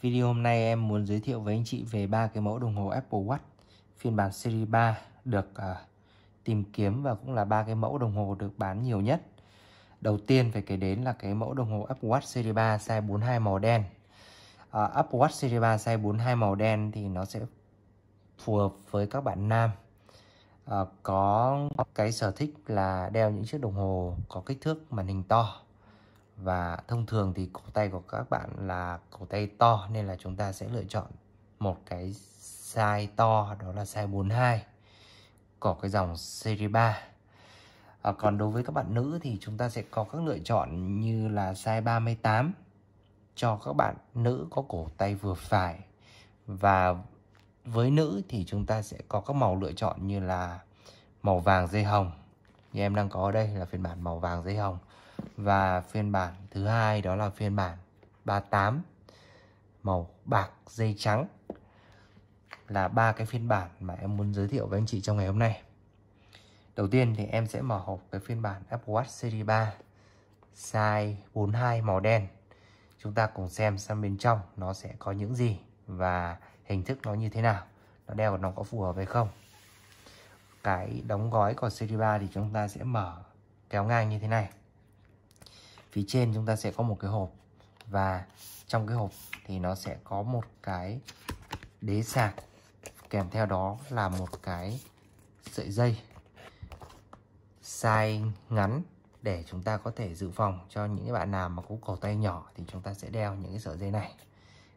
Video hôm nay em muốn giới thiệu với anh chị về ba cái mẫu đồng hồ Apple Watch phiên bản series 3 được uh, tìm kiếm và cũng là ba cái mẫu đồng hồ được bán nhiều nhất. Đầu tiên phải kể đến là cái mẫu đồng hồ Apple Watch series 3 size 42 màu đen. Uh, Apple Watch series 3 size 42 màu đen thì nó sẽ phù hợp với các bạn nam uh, có cái sở thích là đeo những chiếc đồng hồ có kích thước màn hình to và thông thường thì cổ tay của các bạn là cổ tay to nên là chúng ta sẽ lựa chọn một cái size to đó là size 42 có cái dòng series 3 à, còn đối với các bạn nữ thì chúng ta sẽ có các lựa chọn như là size 38 cho các bạn nữ có cổ tay vừa phải và với nữ thì chúng ta sẽ có các màu lựa chọn như là màu vàng dây hồng như em đang có ở đây là phiên bản màu vàng dây hồng và phiên bản thứ hai đó là phiên bản 38 màu bạc dây trắng là ba cái phiên bản mà em muốn giới thiệu với anh chị trong ngày hôm nay. Đầu tiên thì em sẽ mở hộp cái phiên bản Apple Watch Series 3 size 42 màu đen. Chúng ta cùng xem xem bên trong nó sẽ có những gì và hình thức nó như thế nào. Nó đeo nó có phù hợp hay không. Cái đóng gói của Series 3 thì chúng ta sẽ mở kéo ngang như thế này phía trên chúng ta sẽ có một cái hộp và trong cái hộp thì nó sẽ có một cái đế sạc kèm theo đó là một cái sợi dây size ngắn để chúng ta có thể dự phòng cho những bạn nào mà có cổ tay nhỏ thì chúng ta sẽ đeo những cái sợi dây này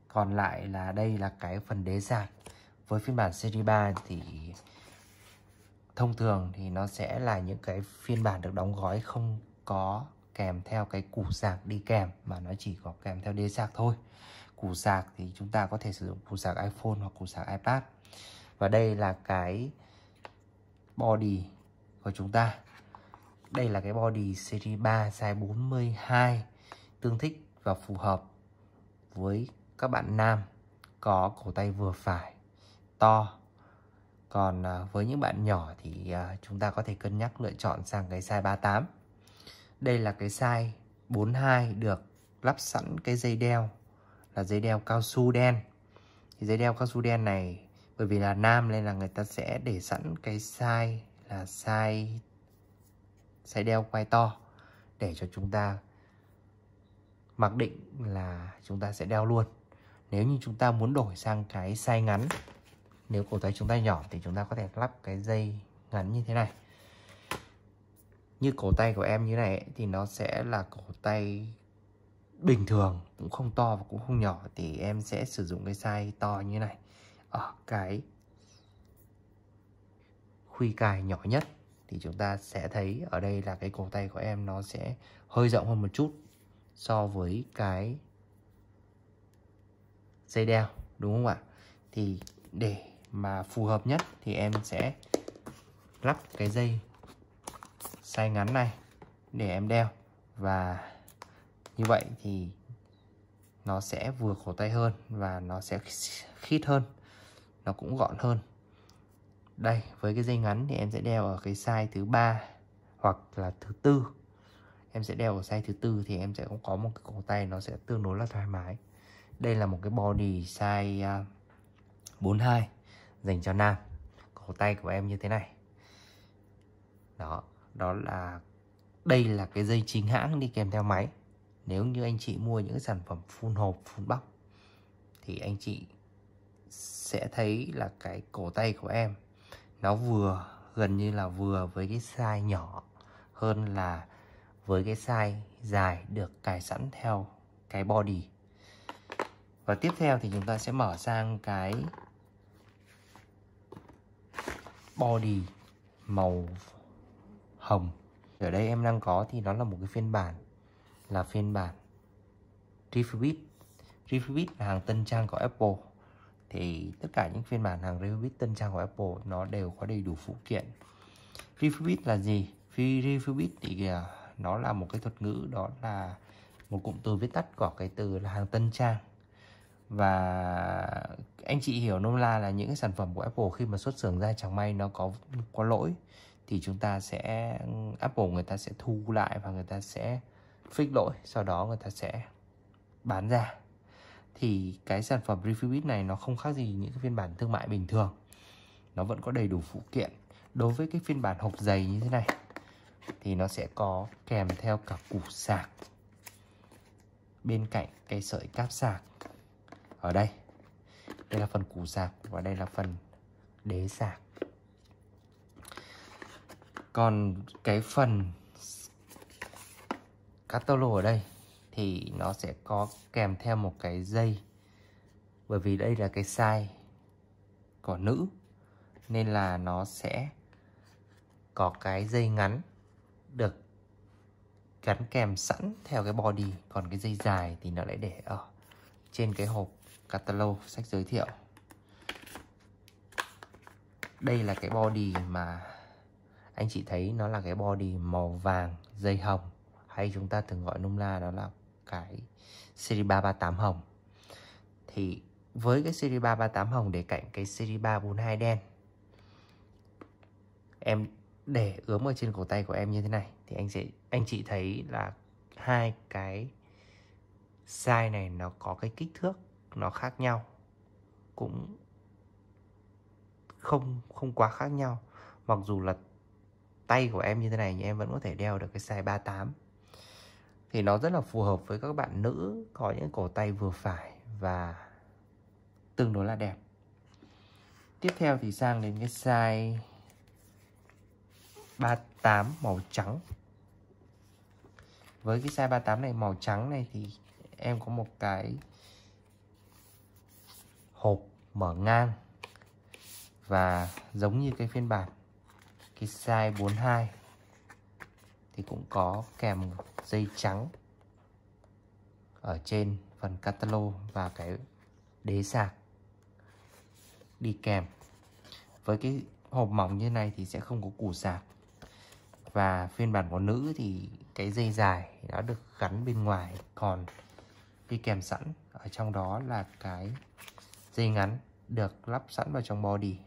còn lại là đây là cái phần đế sạc với phiên bản series 3 thì thông thường thì nó sẽ là những cái phiên bản được đóng gói không có kèm theo cái củ sạc đi kèm mà nó chỉ có kèm theo đế sạc thôi củ sạc thì chúng ta có thể sử dụng củ sạc iPhone hoặc củ sạc iPad và đây là cái body của chúng ta đây là cái body series 3 size 42 tương thích và phù hợp với các bạn nam có cổ tay vừa phải to còn à, với những bạn nhỏ thì à, chúng ta có thể cân nhắc lựa chọn sang cái size 38 đây là cái size 42 được lắp sẵn cái dây đeo là dây đeo cao su đen. Thì dây đeo cao su đen này bởi vì là nam nên là người ta sẽ để sẵn cái size là size size đeo quai to để cho chúng ta mặc định là chúng ta sẽ đeo luôn. Nếu như chúng ta muốn đổi sang cái size ngắn nếu cổ tay chúng ta nhỏ thì chúng ta có thể lắp cái dây ngắn như thế này như cổ tay của em như này ấy, thì nó sẽ là cổ tay bình thường cũng không to và cũng không nhỏ thì em sẽ sử dụng cái size to như này ở cái khuy cài nhỏ nhất thì chúng ta sẽ thấy ở đây là cái cổ tay của em nó sẽ hơi rộng hơn một chút so với cái dây đeo đúng không ạ thì để mà phù hợp nhất thì em sẽ lắp cái dây size ngắn này để em đeo và như vậy thì nó sẽ vừa cổ tay hơn và nó sẽ khít hơn nó cũng gọn hơn đây với cái dây ngắn thì em sẽ đeo ở cái size thứ ba hoặc là thứ tư em sẽ đeo ở size thứ tư thì em sẽ cũng có một cái cổ tay nó sẽ tương đối là thoải mái đây là một cái body size 42 à, dành cho nam cổ tay của em như thế này đó đó là đây là cái dây chính hãng đi kèm theo máy nếu như anh chị mua những sản phẩm phun hộp phun bóc thì anh chị sẽ thấy là cái cổ tay của em nó vừa gần như là vừa với cái size nhỏ hơn là với cái size dài được cài sẵn theo cái body và tiếp theo thì chúng ta sẽ mở sang cái body màu hồng ở đây em đang có thì nó là một cái phiên bản là phiên bản Refurbit Refurbit là hàng tân trang của Apple thì tất cả những phiên bản hàng Refurbit tân trang của Apple nó đều có đầy đủ phụ kiện Refurbit là gì? Refurbit thì à, nó là một cái thuật ngữ đó là một cụm từ viết tắt của cái từ là hàng tân trang và anh chị hiểu nôm la là những cái sản phẩm của Apple khi mà xuất xưởng ra chẳng may nó có có lỗi thì chúng ta sẽ ừ, Apple người ta sẽ thu lại và người ta sẽ fix lỗi sau đó người ta sẽ bán ra thì cái sản phẩm Refibit này nó không khác gì những cái phiên bản thương mại bình thường nó vẫn có đầy đủ phụ kiện đối với cái phiên bản hộp dày như thế này thì nó sẽ có kèm theo cả củ sạc bên cạnh cái sợi cáp sạc ở đây đây là phần củ sạc và đây là phần đế sạc còn cái phần catalog ở đây thì nó sẽ có kèm theo một cái dây bởi vì đây là cái size của nữ nên là nó sẽ có cái dây ngắn được gắn kèm sẵn theo cái body còn cái dây dài thì nó lại để ở trên cái hộp catalog sách giới thiệu đây là cái body mà anh chị thấy nó là cái body màu vàng dây hồng hay chúng ta thường gọi nôm la đó là cái series 338 hồng thì với cái series 338 hồng để cạnh cái series 342 đen em để ướm ở trên cổ tay của em như thế này thì anh sẽ anh chị thấy là hai cái size này nó có cái kích thước nó khác nhau cũng không không quá khác nhau mặc dù là tay của em như thế này nhưng em vẫn có thể đeo được cái size 38 thì nó rất là phù hợp với các bạn nữ có những cổ tay vừa phải và tương đối là đẹp tiếp theo thì sang đến cái size 38 màu trắng với cái size 38 này màu trắng này thì em có một cái hộp mở ngang và giống như cái phiên bản cái size 42 thì cũng có kèm dây trắng ở trên phần catalog và cái đế sạc đi kèm với cái hộp mỏng như này thì sẽ không có củ sạc và phiên bản của nữ thì cái dây dài đã được gắn bên ngoài còn đi kèm sẵn ở trong đó là cái dây ngắn được lắp sẵn vào trong body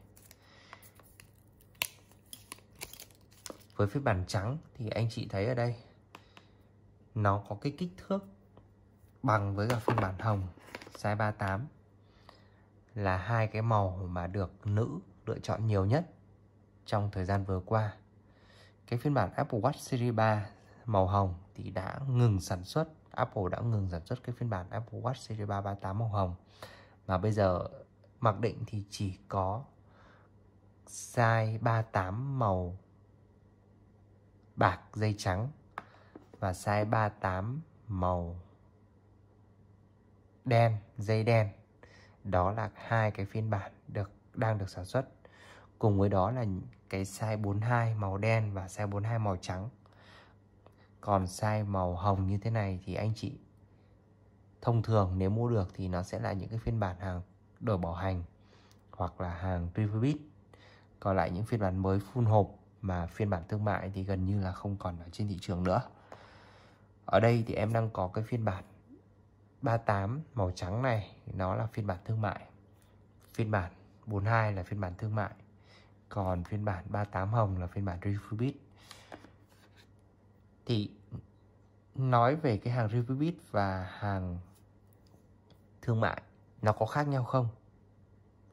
với phiên bản trắng thì anh chị thấy ở đây nó có cái kích thước bằng với cả phiên bản hồng size 38 là hai cái màu mà được nữ lựa chọn nhiều nhất trong thời gian vừa qua. Cái phiên bản Apple Watch Series 3 màu hồng thì đã ngừng sản xuất, Apple đã ngừng sản xuất cái phiên bản Apple Watch Series 3 38 màu hồng. Mà bây giờ mặc định thì chỉ có size 38 màu bạc dây trắng và size 38 màu đen dây đen đó là hai cái phiên bản được đang được sản xuất cùng với đó là cái size 42 màu đen và size 42 màu trắng còn size màu hồng như thế này thì anh chị thông thường nếu mua được thì nó sẽ là những cái phiên bản hàng đổi bảo hành hoặc là hàng refurbished còn lại những phiên bản mới full hộp mà phiên bản thương mại thì gần như là không còn ở trên thị trường nữa ở đây thì em đang có cái phiên bản 38 màu trắng này nó là phiên bản thương mại phiên bản 42 là phiên bản thương mại còn phiên bản 38 hồng là phiên bản refurbished thì nói về cái hàng refurbished và hàng thương mại nó có khác nhau không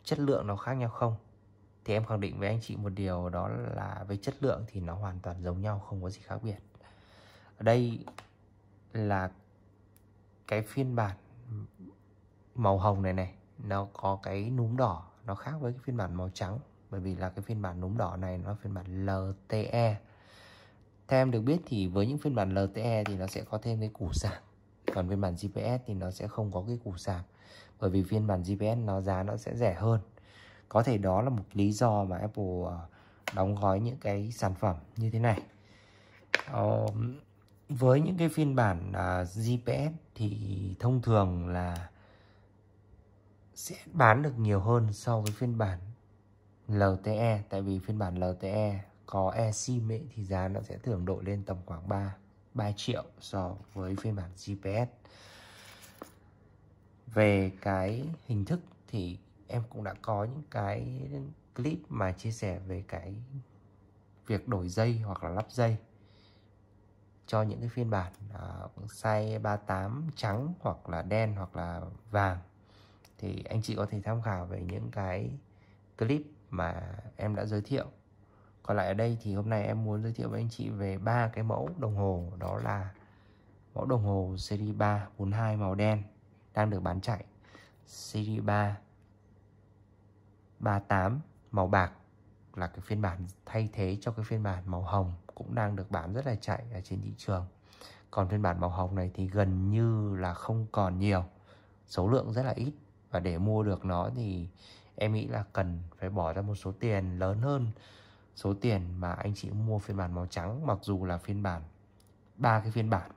chất lượng nó khác nhau không thì em khẳng định với anh chị một điều đó là về chất lượng thì nó hoàn toàn giống nhau không có gì khác biệt ở đây là cái phiên bản màu hồng này này nó có cái núm đỏ nó khác với cái phiên bản màu trắng bởi vì là cái phiên bản núm đỏ này nó phiên bản LTE theo em được biết thì với những phiên bản LTE thì nó sẽ có thêm cái củ sạc còn phiên bản GPS thì nó sẽ không có cái củ sạc bởi vì phiên bản GPS nó giá nó sẽ rẻ hơn có thể đó là một lý do mà Apple ờ, đóng gói những cái sản phẩm như thế này ờ, với những cái phiên bản uh, à, GPS thì thông thường là sẽ bán được nhiều hơn so với phiên bản LTE tại vì phiên bản LTE có eSIM thì giá nó sẽ thường độ lên tầm khoảng 3 3 triệu so với phiên bản GPS về cái hình thức thì em cũng đã có những cái clip mà chia sẻ về cái việc đổi dây hoặc là lắp dây cho những cái phiên bản uh, size 38 trắng hoặc là đen hoặc là vàng thì anh chị có thể tham khảo về những cái clip mà em đã giới thiệu còn lại ở đây thì hôm nay em muốn giới thiệu với anh chị về ba cái mẫu đồng hồ đó là mẫu đồng hồ series 342 màu đen đang được bán chạy series 3 38 màu bạc là cái phiên bản thay thế cho cái phiên bản màu hồng cũng đang được bán rất là chạy ở trên thị trường còn phiên bản màu hồng này thì gần như là không còn nhiều số lượng rất là ít và để mua được nó thì em nghĩ là cần phải bỏ ra một số tiền lớn hơn số tiền mà anh chị mua phiên bản màu trắng mặc dù là phiên bản ba cái phiên bản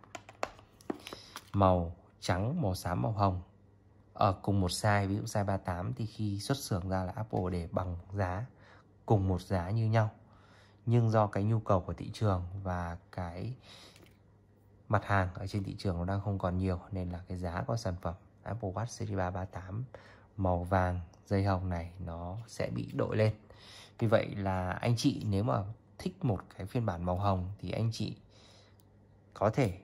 màu trắng màu xám màu hồng ở ờ, cùng một size ví dụ size 38 thì khi xuất xưởng ra là Apple để bằng giá cùng một giá như nhau nhưng do cái nhu cầu của thị trường và cái mặt hàng ở trên thị trường nó đang không còn nhiều nên là cái giá của sản phẩm Apple Watch Series 3 38 màu vàng dây hồng này nó sẽ bị đội lên vì vậy là anh chị nếu mà thích một cái phiên bản màu hồng thì anh chị có thể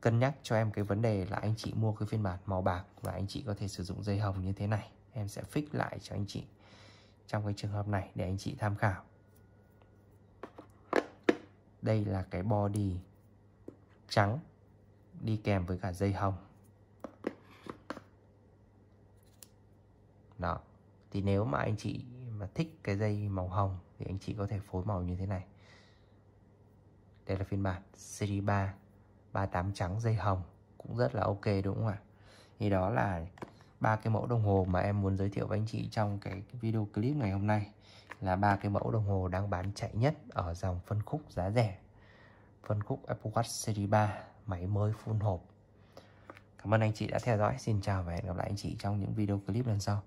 cân nhắc cho em cái vấn đề là anh chị mua cái phiên bản màu bạc và anh chị có thể sử dụng dây hồng như thế này em sẽ fix lại cho anh chị trong cái trường hợp này để anh chị tham khảo đây là cái body trắng đi kèm với cả dây hồng đó thì nếu mà anh chị mà thích cái dây màu hồng thì anh chị có thể phối màu như thế này đây là phiên bản series 3 38 trắng dây hồng cũng rất là ok đúng không ạ thì đó là ba cái mẫu đồng hồ mà em muốn giới thiệu với anh chị trong cái video clip ngày hôm nay là ba cái mẫu đồng hồ đang bán chạy nhất ở dòng phân khúc giá rẻ phân khúc Apple Watch Series 3 máy mới full hộp Cảm ơn anh chị đã theo dõi. Xin chào và hẹn gặp lại anh chị trong những video clip lần sau.